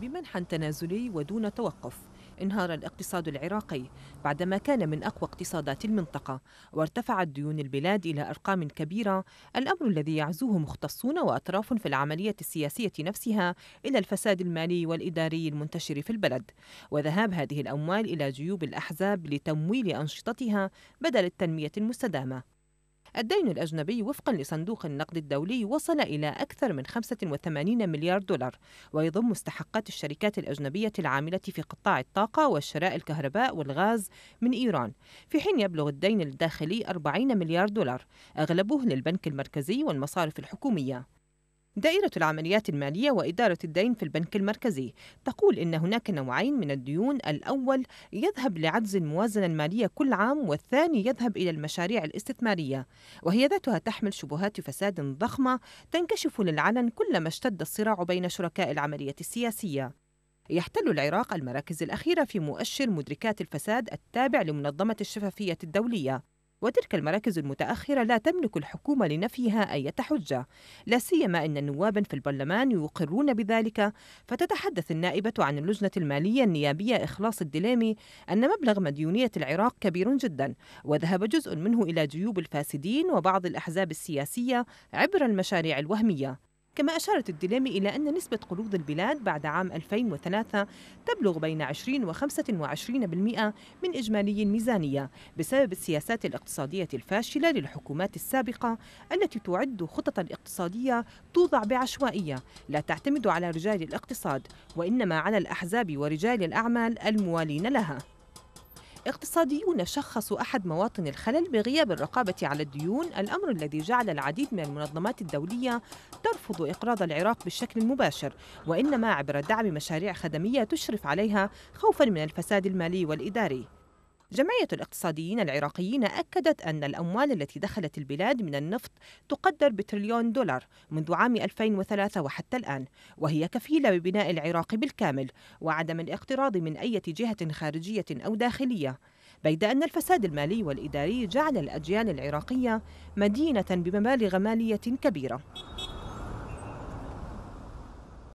بمنحى تنازلي ودون توقف انهار الاقتصاد العراقي بعدما كان من اقوى اقتصادات المنطقه وارتفعت ديون البلاد الى ارقام كبيره الامر الذي يعزوه مختصون واطراف في العمليه السياسيه نفسها الى الفساد المالي والاداري المنتشر في البلد وذهاب هذه الاموال الى جيوب الاحزاب لتمويل انشطتها بدل التنميه المستدامه الدين الأجنبي وفقا لصندوق النقد الدولي وصل إلى أكثر من 85 مليار دولار ويضم مستحقات الشركات الأجنبية العاملة في قطاع الطاقة وشراء الكهرباء والغاز من إيران في حين يبلغ الدين الداخلي 40 مليار دولار أغلبه للبنك المركزي والمصارف الحكومية دائرة العمليات المالية وإدارة الدين في البنك المركزي تقول إن هناك نوعين من الديون الأول يذهب لعجز الموازنة المالية كل عام والثاني يذهب إلى المشاريع الاستثمارية وهي ذاتها تحمل شبهات فساد ضخمة تنكشف للعلن كلما اشتد الصراع بين شركاء العملية السياسية يحتل العراق المراكز الأخيرة في مؤشر مدركات الفساد التابع لمنظمة الشفافية الدولية وتلك المراكز المتأخرة لا تملك الحكومة لنفيها أي حجة لا سيما أن النواب في البرلمان يقرون بذلك فتتحدث النائبة عن اللجنة المالية النيابية إخلاص الدليمي أن مبلغ مديونية العراق كبير جدا وذهب جزء منه إلى جيوب الفاسدين وبعض الأحزاب السياسية عبر المشاريع الوهمية كما أشارت الدليمي إلى أن نسبة قروض البلاد بعد عام 2003 تبلغ بين 20 و 25% من إجمالي الميزانية بسبب السياسات الاقتصادية الفاشلة للحكومات السابقة التي تعد خططا اقتصادية توضع بعشوائية لا تعتمد على رجال الاقتصاد وإنما على الأحزاب ورجال الأعمال الموالين لها اقتصاديون شخصوا أحد مواطن الخلل بغياب الرقابة على الديون الأمر الذي جعل العديد من المنظمات الدولية ترفض إقراض العراق بالشكل المباشر وإنما عبر دعم مشاريع خدمية تشرف عليها خوفا من الفساد المالي والإداري جمعية الاقتصاديين العراقيين أكدت أن الأموال التي دخلت البلاد من النفط تقدر بتريليون دولار منذ عام 2003 وحتى الآن وهي كفيلة ببناء العراق بالكامل وعدم الاقتراض من أي جهة خارجية أو داخلية بيد أن الفساد المالي والإداري جعل الأجيال العراقية مدينة بمبالغ مالية كبيرة